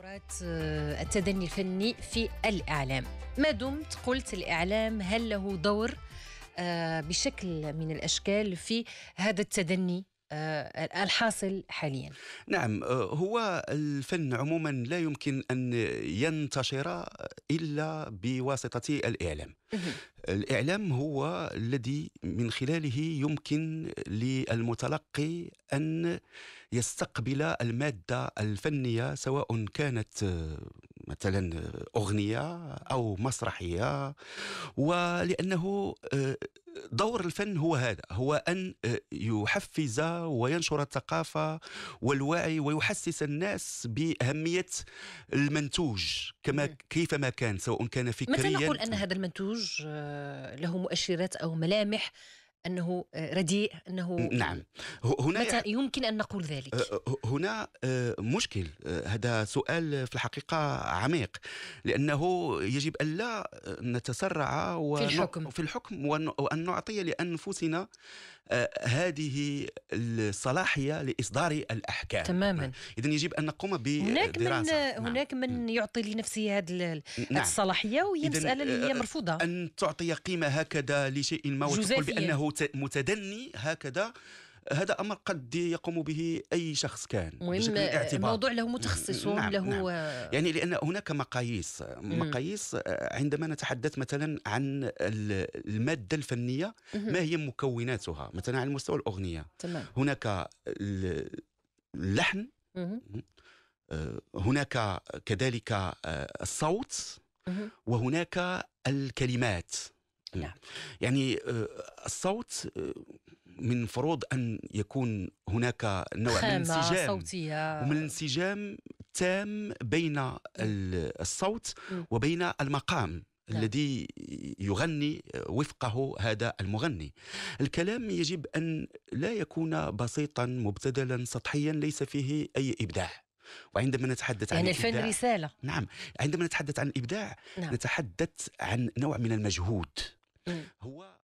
تطورات آه، التدني الفني في الإعلام ما دمت قلت الإعلام هل له دور آه، بشكل من الأشكال في هذا التدني آه، الحاصل حاليا نعم هو الفن عموما لا يمكن ان ينتشر إلا بواسطة الإعلام الإعلام هو الذي من خلاله يمكن للمتلقي أن يستقبل المادة الفنية سواء كانت مثلا أغنية أو مسرحية ولأنه آه، دور الفن هو هذا هو أن آه، يحفز وينشر الثقافة والوعي ويحسس الناس بأهمية المنتوج كما كيفما كان سواء كان فكريا مثلا نقول أن هذا المنتوج آه، له مؤشرات أو ملامح انه آه، رديء انه نعم هنا يمكن ان نقول ذلك آه، آه، هنا مشكل هذا سؤال في الحقيقه عميق لانه يجب الا نتسرع في الحكم في الحكم وان نعطي لانفسنا هذه الصلاحيه لاصدار الاحكام تماما اذا يجب ان نقوم بدراسه هناك من نعم. هناك من يعطي لنفسه هذه نعم. الصلاحيه وهي مساله هي مرفوضه ان تعطي قيمه هكذا لشيء ما وتقول بانه متدني هكذا هذا امر قد يقوم به اي شخص كان مهم الموضوع له متخصص نعم له نعم. آه. يعني لان هناك مقاييس مقاييس آه، عندما نتحدث مثلا عن الماده الفنيه ما هي مكوناتها مثلا على مستوى الاغنيه تمام. هناك اللحن آه، هناك كذلك الصوت وهناك الكلمات نعم. يعني آه، الصوت آه، من المفروض ان يكون هناك نوع من الانسجام صوتية. ومن الانسجام تام بين نعم. الصوت وبين المقام نعم. الذي يغني آه، وفقه هذا المغني الكلام يجب أن لا يكون بسيطا مبتذلا سطحيا ليس فيه أي إبداع وعندما نتحدث يعني عن الفن الإبداع رسالة نعم عندما نتحدث عن الإبداع نعم. نتحدث عن نوع من المجهود إمم. هو